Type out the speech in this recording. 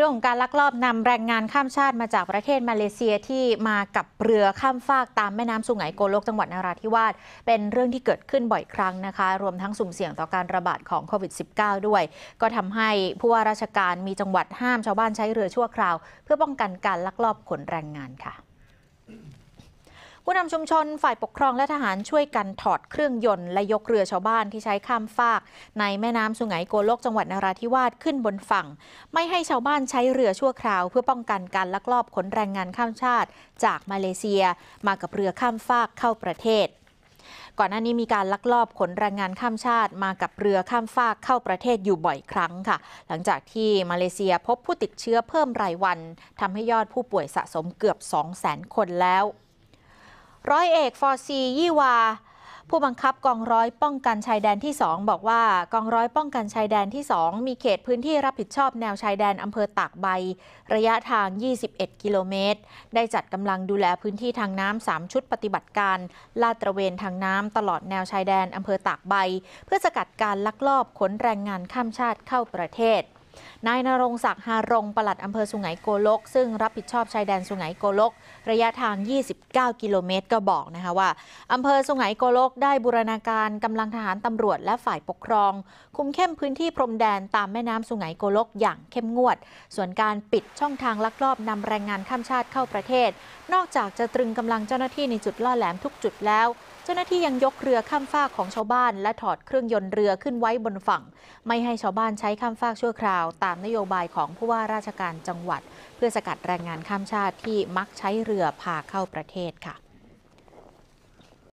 รื่องของการลักลอบนำแรงงานข้ามชาติมาจากประเทศมาเลเซียที่มากับเรือข้ามฟากตามแม่น้ำสุไหงโกลกจังหวัดนราธิวาสเป็นเรื่องที่เกิดขึ้นบ่อยครั้งนะคะ รวมทั้งสุ่มเสี่ยงต่อการระบาดของโควิด -19 ด้วย ก็ทำให้ผู้ว่าราชการมีจังหวัดห้ามชาวบ้านใช้เรือชั่วคราว เพื่อป้องกันการลักลอบขนแรงงานค่ะผู้นำชุมชนฝ่ายปกครองและทหารช่วยกันถอดเครื่องยนต์และยกเรือชาวบ้านที่ใช้ข้ามฟาก ในแม่น้ำสุไหงโกลกจังหวัดนราธิวาสขึ้นบนฝั่ง ไม่ให้ชาวบ้านใช้เรือชั่วคราว เพื่อป้องกันการลักลอบขนแรงงานข้ามชาติ จากมาเลเซียมากับเรือข้ามฟากเข้าประเทศ ก่อนหน้านี้มีการลักลอบขนแรงงานข้ามชาติ มากับเรือข้ามฟากเข้าประเทศอยู่บ่อยครั้งค่ะ หลังจากที่มาเลเซียพบผู้ติดเชื้อเพิ่มรายวันทำให้ยอดผู้ป่วยสะสมเกือบ 200,000คนแล้วร้อยเอกฟอร์ซียี่วา ผู้บังคับกองร้อยป้องกันชายแดนที่ 2 บอกว่ากองร้อย ป้องกันชายแดนที่ 2 มีเขตพื้นที่รับผิดชอบแนวชายแดนอำเภอตากใบ ระยะทาง 21 กิโลเมตร ได้จัดกำลังดูแลพื้นที่ทางน้ำ3ชุดปฏิบัติการ ลาดตระเวนทางน้ำตลอดแนวชายแดนอำเภอตากใบ เพื่อสกัดการลักลอบขนแรงงานข้ามชาติเข้าประเทศนายนรงศักดิ์ฮารงปลัดอำเภอสุไหงโกลก ซึ่งรับผิดชอบชายแดนสุไหงโกลกระยะทาง 29 กิโลเมตร ก็บอกนะคะว่าอำเภอสุไหงโกลกได้บูรณาการกำลังทหารตำรวจและฝ่ายปกครอง คุมเข้มพื้นที่พรมแดนตามแม่น้ำสุไหงโกลกอย่างเข้มงวด ส่วนการปิดช่องทางลักลอบนำแรงงานข้ามชาติเข้าประเทศ นอกจากจะตรึงกำลังเจ้าหน้าที่ในจุดล่อแหลมทุกจุดแล้ว เจ้าหน้าที่ยังยกเรือข้ามฟากของชาวบ้าน และถอดเครื่องยนต์เรือขึ้นไว้บนฝั่ง ไม่ให้ชาวบ้านใช้ข้ามฟากชั่วคราวตามนโยบายของผู้ว่าราชการจังหวัด เพื่อสกัดแรงงานข้ามชาติที่มักใช้เรือพาเข้าประเทศค่ะ